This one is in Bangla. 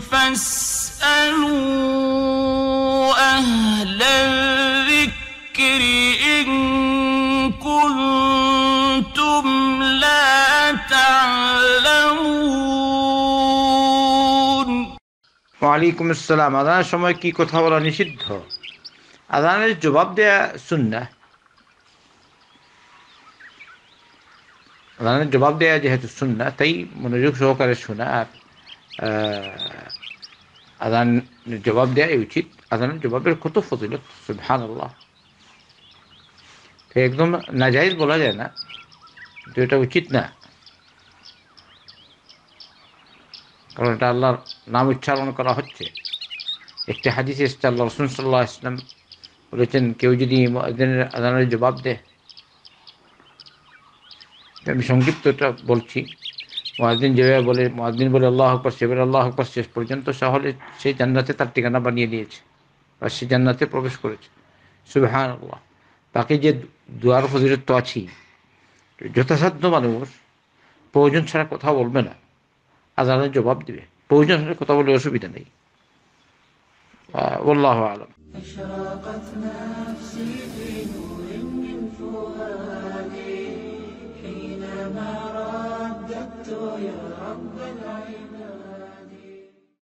ওয়ালাইকুম আসসালাম আদানের সময় কি কথা বলা নিষিদ্ধ আদানের জবাব দেয়া সুন্না আদানের জবাব দেয়া যেহেতু সুন্না তাই মনোযোগ সহকারে শোনা আর আদান জবাব দেয় উচিত আদানের জবাবের কত ফজিলত সুবহান আল্লাহ একদম নাজাইজ বলা যায় না কিন্তু এটা উচিত না কারণ এটা আল্লাহর নাম উচ্চারণ করা হচ্ছে একটি হাদিস এসছে আল্লাহ রসুন সাল্লাহ ইসলাম বলেছেন কেউ যদি আদানের জবাব দেয় আমি সংক্ষিপ্তটা বলছি মহাজদিন যেভাবে বলে মহাজদিন বলে আল্লাহ আকবর সেভাবে আল্লাহ আকবর শেষ পর্যন্ত শহরে সেই জান্নাতে তার ঠিকানা বানিয়ে দিয়েছে বা সে জান্নাতে প্রবেশ করেছে সুবিহান আল্লাহ তাকে যে দুয়ার ফজিরত তো আছেই যথাসাধ্য মানুষ প্রয়োজন ছাড়া কথা বলবে না আদালতের জবাব দিবে প্রয়োজন ছাড়া কথা বলে অসুবিধা নেই আল্লাহ আলম أشرقت نفسي في نور من فوق يا رب العالمين